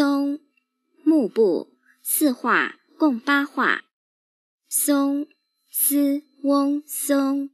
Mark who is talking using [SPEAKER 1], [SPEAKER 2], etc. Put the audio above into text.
[SPEAKER 1] 松，木部，四画，共八画。松，s，ong，松。